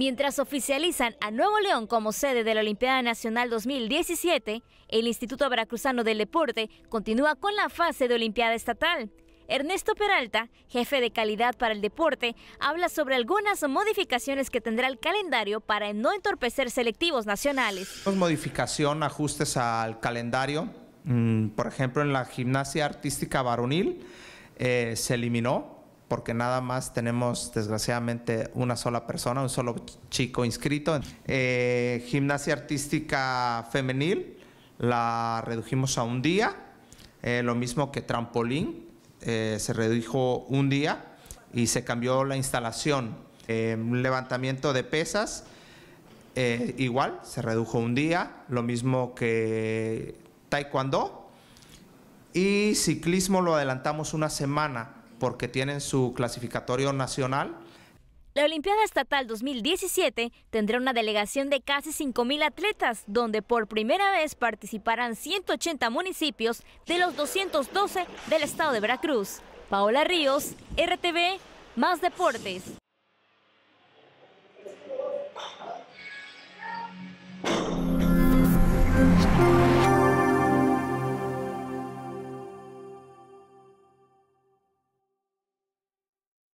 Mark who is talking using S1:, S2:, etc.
S1: Mientras oficializan a Nuevo León como sede de la Olimpiada Nacional 2017, el Instituto Veracruzano del Deporte continúa con la fase de Olimpiada Estatal. Ernesto Peralta, jefe de calidad para el deporte, habla sobre algunas modificaciones que tendrá el calendario para no entorpecer selectivos nacionales.
S2: Modificación, ajustes al calendario. Mm, por ejemplo, en la gimnasia artística varonil eh, se eliminó porque nada más tenemos desgraciadamente una sola persona, un solo chico inscrito. Eh, gimnasia artística femenil la redujimos a un día, eh, lo mismo que trampolín, eh, se redujo un día y se cambió la instalación. Em, levantamiento de pesas, igual, se redujo un día, lo mismo que taekwondo. Y ciclismo lo adelantamos una semana porque tienen su clasificatorio nacional.
S1: La Olimpiada Estatal 2017 tendrá una delegación de casi 5.000 atletas, donde por primera vez participarán 180 municipios de los 212 del estado de Veracruz. Paola Ríos, RTV, Más Deportes.